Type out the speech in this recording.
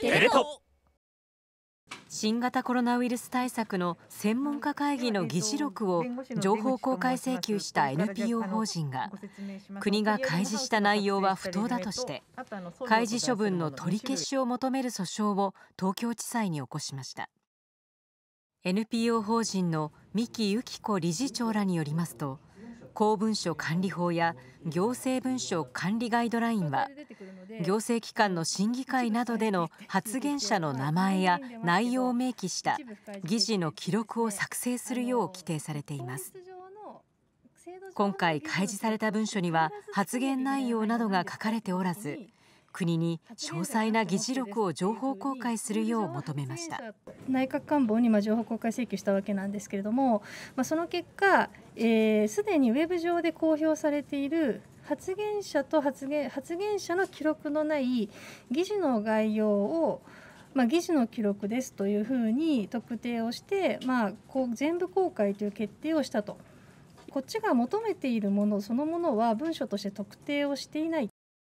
テレ東新型コロナウイルス対策の専門家会議の議事録を情報公開請求した NPO 法人が国が開示した内容は不当だとして開示処分の取り消しを求める訴訟を東京地裁に起こしました NPO 法人の三木由紀子理事長らによりますと公文書管理法や行政文書管理ガイドラインは行政機関の審議会などでの発言者の名前や内容を明記した議事の記録を作成するよう規定されています今回開示された文書には発言内容などが書かれておらず国に詳細な議事録を情報公開するよう求めました内閣官房にま情報公開請求したわけなんですけれども、まあ、その結果すで、ー、にウェブ上で公表されている発言者と発言発言者の記録のない議事の概要をまあ、議事の記録ですというふうに特定をして、まあ、こう全部公開という決定をしたと。こっちが求めているものそのものは文書として特定をしていない